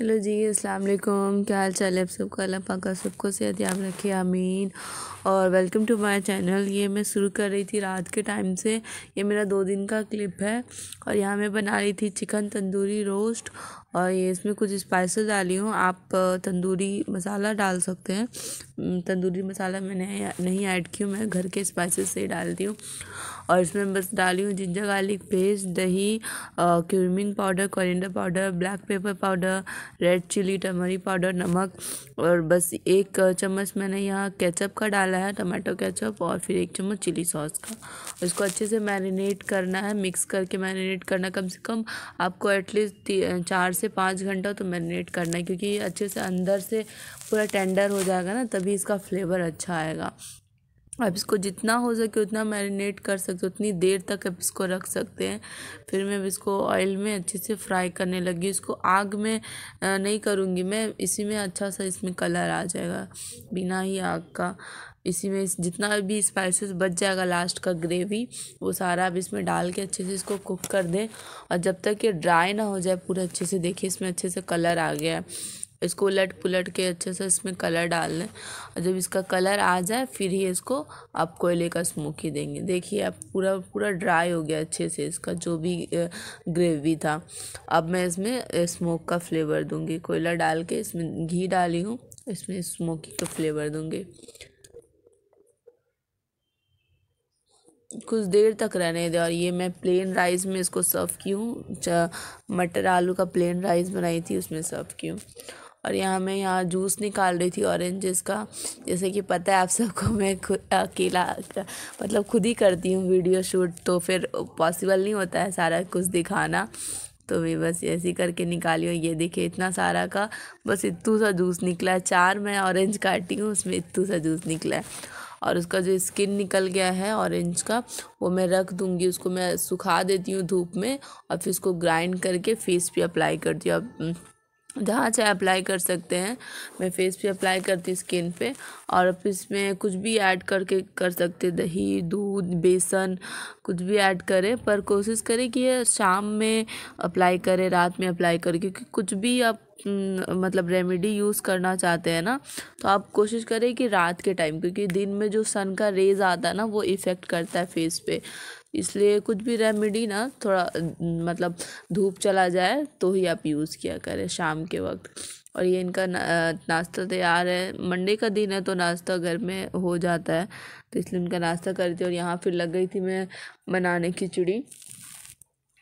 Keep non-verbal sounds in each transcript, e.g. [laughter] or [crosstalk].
hello जी अस्सलाम वालेकुम क्या हाल चाल है आप सबका अल्लाह पाक सबको सेहत याब रखे आमीन और वेलकम टू माय चैनल ये मैं शुरू कर रही थी रात के टाइम से ये मेरा दो दिन का क्लिप है और यहाँ मैं बना रही थी चिकन तंदूरी रोस्ट और ये इसमें कुछ स्पाइसेस डाली हूँ आप तंदूरी मसाला डाल सकते हैं तंदूरी मसाला मैंने नहीं ऐड किया मैं घर के स्पाइसेस से ही डालती हूँ और इसमें बस डाली हूँ जिंजर गार्लिक पेस्ट दही cumin powder coriander powder black pepper powder red chilli turmeric powder नमक और बस एक चम्मच मैंने यहाँ केचप का डाला है टमाटो केचप और फिर एक चम्मच चिली सॉस का इसको अच्छे से मैरिनेट करना है मिक्स करके मैरिनेट करना कम से कम आपको एटलीस्ट चार से पाँच घंटा तो मैरिनेट करना है क्योंकि अच्छे से अंदर से पूरा टेंडर हो जाएगा ना तभी इसका फ्लेवर अच्छा आएगा आप इसको जितना हो सके उतना मैरिनेट कर सकते हो उतनी देर तक आप इसको रख सकते हैं फिर मैं इसको ऑयल में अच्छे से फ्राई करने लगी इसको आग में नहीं करूँगी मैं इसी में अच्छा सा इसमें कलर आ जाएगा बिना ही आग का इसी में जितना भी स्पाइसेस बच जाएगा लास्ट का ग्रेवी वो सारा आप इसमें डाल के अच्छे से इसको कुक कर दें और जब तक ये ड्राई ना हो जाए पूरा अच्छे से देखिए इसमें अच्छे से कलर आ गया है इसको उलट पुलट के अच्छे से इसमें कलर डाल लें और जब इसका कलर आ जाए फिर ही इसको आप कोयले का स्मोक ही देंगे देखिए अब पूरा पूरा ड्राई हो गया अच्छे से इसका जो भी ग्रेवी था अब मैं इसमें स्मोक का फ्लेवर दूंगी कोयला डाल के इसमें घी डाली हूँ इसमें स्मोकी का फ्लेवर दूंगी कुछ देर तक रहने दें और ये मैं प्लेन राइस में इसको सर्व की हूँ मटर आलू का प्लेन राइस बनाई थी उसमें सर्व की हूँ और यहाँ मैं यहाँ जूस निकाल रही थी ऑरेंजेस का जैसे कि पता है आप सबको [laughs] मैं खुद अकेला मतलब खुद ही करती हूँ वीडियो शूट तो फिर पॉसिबल नहीं होता है सारा कुछ दिखाना तो भी बस ऐसे ही करके निकाली हूँ ये देखिए इतना सारा का बस इतू सा जूस निकला चार मैं ऑरेंज काटी हूँ उसमें इतू सा जूस निकला है और उसका जो स्किन निकल गया है ऑरेंज का वो मैं रख दूँगी उसको मैं सुखा देती हूँ धूप में और फिर उसको ग्राइंड करके फेस पे अप्लाई करती हूँ हम्म, जहाँ चाहे अप्लाई कर सकते हैं मैं फेस पे अप्लाई करती स्किन पे और अब इसमें कुछ भी ऐड करके कर सकते दही दूध बेसन कुछ भी ऐड करें पर कोशिश करें कि ये शाम में अप्लाई करें रात में अप्लाई करें क्योंकि कुछ भी आप हम्म, मतलब रेमेडी यूज़ करना चाहते हैं ना तो आप कोशिश करें कि रात के टाइम क्योंकि दिन में जो सन का रेज़ आता है ना वो इफ़ेक्ट करता है फेस पे इसलिए कुछ भी रेमेडी ना थोड़ा मतलब धूप चला जाए तो ही आप यूज़ किया करें शाम के वक्त और ये इनका नाश्ता तैयार है मंडे का दिन है तो नाश्ता घर में हो जाता है तो इसलिए इनका नाश्ता करती और यहाँ फिर लग गई थी मैं बनाने खिचड़ी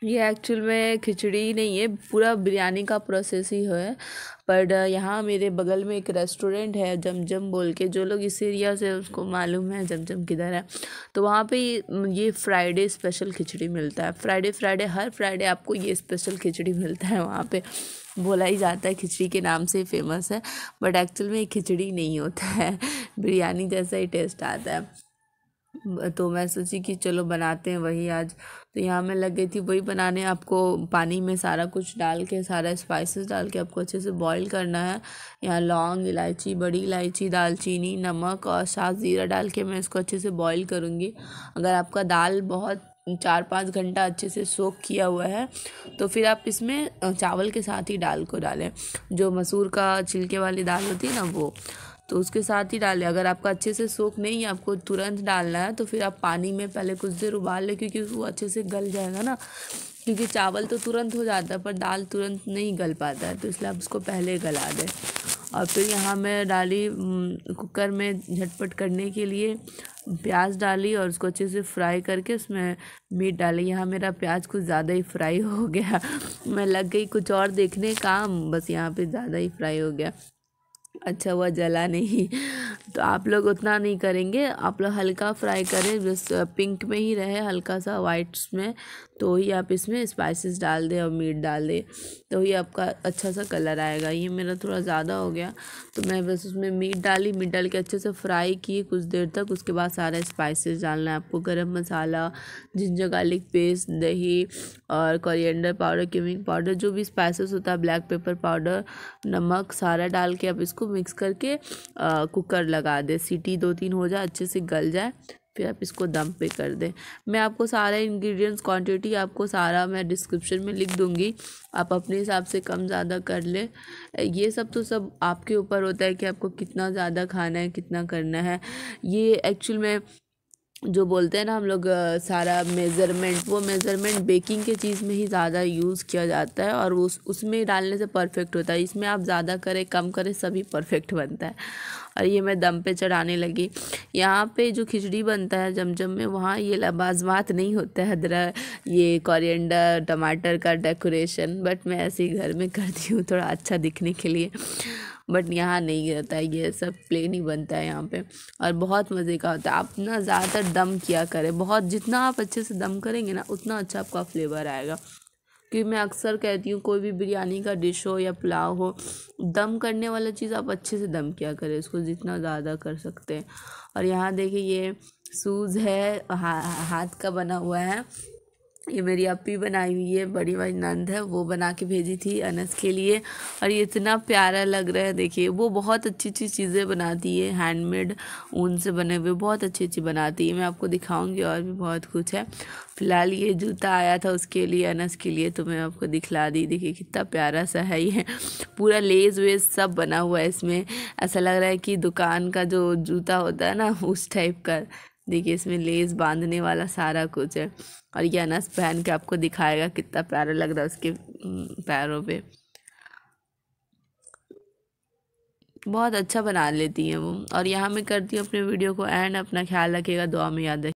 ये एक्चुअल में खिचड़ी नहीं है पूरा बिरयानी का प्रोसेस ही है पर यहाँ मेरे बगल में एक रेस्टोरेंट है जमजम बोल के जो लोग इस एरिया से उसको मालूम है जमजम किधर है तो वहाँ पे ये फ्राइडे स्पेशल खिचड़ी मिलता है फ्राइडे फ्राइडे हर फ्राइडे आपको ये स्पेशल खिचड़ी मिलता है वहाँ पे बोला ही जाता है खिचड़ी के नाम से फेमस है बट एक्चुअल में खिचड़ी नहीं होता है [laughs] बिरयानी जैसा ही टेस्ट आता है तो मैं सोची कि चलो बनाते हैं वही आज तो यहाँ मैं लग गई थी वही बनाने आपको पानी में सारा कुछ डाल के सारा स्पाइसेस डाल के आपको अच्छे से बॉईल करना है यहाँ लौंग इलायची बड़ी इलायची दालचीनी नमक और साथ ज़ीरा डाल के मैं इसको अच्छे से बॉईल करूँगी अगर आपका दाल बहुत चार पाँच घंटा अच्छे से सोख किया हुआ है तो फिर आप इसमें चावल के साथ ही दाल को डालें जो मसूर का छिलके वाली दाल होती है ना वो तो उसके साथ ही डालें अगर आपका अच्छे से सोख नहीं है आपको तुरंत डालना है तो फिर आप पानी में पहले कुछ देर उबाल लें क्योंकि वो अच्छे से गल जाएगा ना क्योंकि चावल तो तुरंत हो जाता है पर दाल तुरंत नहीं गल पाता है तो इसलिए आप उसको पहले गला दें और फिर यहाँ मैं डाली कुकर में झटपट करने के लिए प्याज डाली और उसको अच्छे से फ्राई करके उसमें मीट डाली यहाँ मेरा प्याज कुछ ज़्यादा ही फ्राई हो गया [laughs] मैं लग गई कुछ और देखने काम बस यहाँ पे ज़्यादा ही फ्राई हो गया अच्छा हुआ जला नहीं तो आप लोग उतना नहीं करेंगे आप लोग हल्का फ्राई करें बस पिंक में ही रहे हल्का सा वाइट्स में तो ही आप इसमें स्पाइसेस डाल दें और मीट डाल दें तो ही आपका अच्छा सा कलर आएगा ये मेरा थोड़ा ज़्यादा हो गया तो मैं बस उसमें मीट डाली मीट डाल के अच्छे से फ्राई की कुछ देर तक उसके बाद सारा स्पाइसेस डालना है आपको गर्म मसाला जिंजर गार्लिक पेस्ट दही और कोरिएंडर पाउडर किमिंग पाउडर जो भी स्पाइसेस होता है ब्लैक पेपर पाउडर नमक सारा डाल के आप इसको मिक्स करके कुकर लगा दें सीटी दो तीन हो जाए अच्छे से गल जाए फिर आप इसको दम पे कर दें मैं आपको सारा इंग्रेडिएंट्स क्वांटिटी आपको सारा मैं डिस्क्रिप्शन में लिख दूँगी आप अपने हिसाब से कम ज़्यादा कर लें ये सब तो सब आपके ऊपर होता है कि आपको कितना ज़्यादा खाना है कितना करना है ये एक्चुअल में जो बोलते हैं ना हम लोग सारा मेज़रमेंट वो मेज़रमेंट बेकिंग के चीज़ में ही ज़्यादा यूज़ किया जाता है और उस उसमें डालने से परफेक्ट होता है इसमें आप ज़्यादा करें कम करें सभी परफेक्ट बनता है और ये मैं दम पे चढ़ाने लगी यहाँ पे जो खिचड़ी बनता है जमजम में वहाँ ये लबाजमात नहीं होता है अदरक ये कॉरियडर टमाटर का डेकोरेशन बट मैं ऐसे ही घर में करती हूँ थोड़ा अच्छा दिखने के लिए बट यहाँ नहीं रहता है ये सब प्लेन ही बनता है यहाँ पे और बहुत मज़े का होता है आप ना ज़्यादातर दम किया करें बहुत जितना आप अच्छे से दम करेंगे ना उतना अच्छा आपका फ्लेवर आएगा क्योंकि मैं अक्सर कहती हूँ कोई भी बिरयानी का डिश हो या पुलाव हो दम करने वाला चीज़ आप अच्छे से दम किया करें उसको जितना ज़्यादा कर सकते हैं और यहाँ देखिए ये सूज़ है हा, हाथ का बना हुआ है ये मेरी अपी बनाई हुई है बड़ी वाली नंद है वो बना के भेजी थी अनस के लिए और ये इतना प्यारा लग रहा है देखिए वो बहुत अच्छी अच्छी चीज़ें बनाती है हैंडमेड ऊन से बने हुए बहुत अच्छी अच्छी बनाती है मैं आपको दिखाऊंगी और भी बहुत कुछ है फ़िलहाल ये जूता आया था उसके लिए अनस के लिए तो मैं आपको दिखला दी देखिए कितना प्यारा सा है ये पूरा लेस वेज सब बना हुआ है इसमें ऐसा लग रहा है कि दुकान का जो जूता होता है ना उस टाइप का देखिए इसमें लेस बांधने वाला सारा कुछ है और ये अनस पहन के आपको दिखाएगा कितना प्यारा लग रहा है उसके पैरों पे बहुत अच्छा बना लेती हैं वो और यहाँ मैं करती हूँ अपने वीडियो को एंड अपना ख्याल रखिएगा दुआ में याद